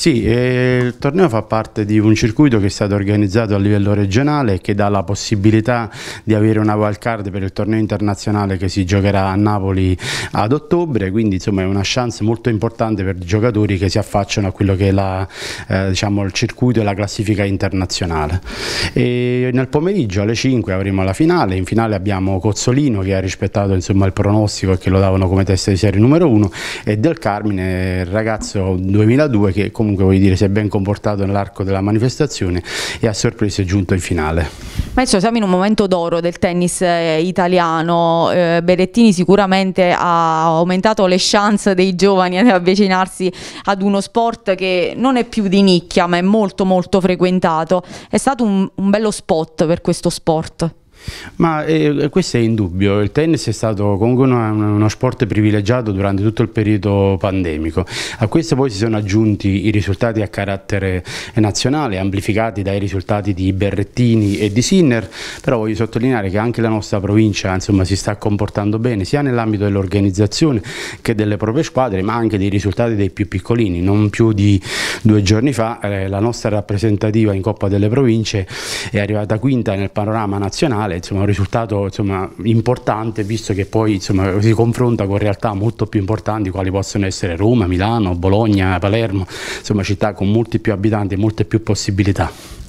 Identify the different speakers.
Speaker 1: Sì, eh, il torneo fa parte di un circuito che è stato organizzato a livello regionale e che dà la possibilità di avere una wildcard per il torneo internazionale che si giocherà a Napoli ad ottobre, quindi insomma è una chance molto importante per i giocatori che si affacciano a quello che è la, eh, diciamo, il circuito e la classifica internazionale. E nel pomeriggio alle 5 avremo la finale, in finale abbiamo Cozzolino che ha rispettato insomma, il pronostico e che lo davano come testa di serie numero 1 e Del Carmine, il ragazzo 2002 che comunque comunque voglio dire si è ben comportato nell'arco della manifestazione e a sorpresa è giunto in finale.
Speaker 2: Maestro siamo in un momento d'oro del tennis eh, italiano, eh, Berettini sicuramente ha aumentato le chance dei giovani ad avvicinarsi ad uno sport che non è più di nicchia ma è molto molto frequentato, è stato un, un bello spot per questo sport.
Speaker 1: Ma eh, questo è indubbio, il tennis è stato comunque una, uno sport privilegiato durante tutto il periodo pandemico. A questo poi si sono aggiunti i risultati a carattere nazionale, amplificati dai risultati di Berrettini e di Sinner, però voglio sottolineare che anche la nostra provincia insomma, si sta comportando bene, sia nell'ambito dell'organizzazione che delle proprie squadre, ma anche dei risultati dei più piccolini. Non più di due giorni fa eh, la nostra rappresentativa in Coppa delle Province è arrivata quinta nel panorama nazionale vale insomma, un risultato insomma, importante visto che poi insomma, si confronta con realtà molto più importanti quali possono essere Roma, Milano, Bologna, Palermo, insomma città con molti più abitanti e molte più possibilità.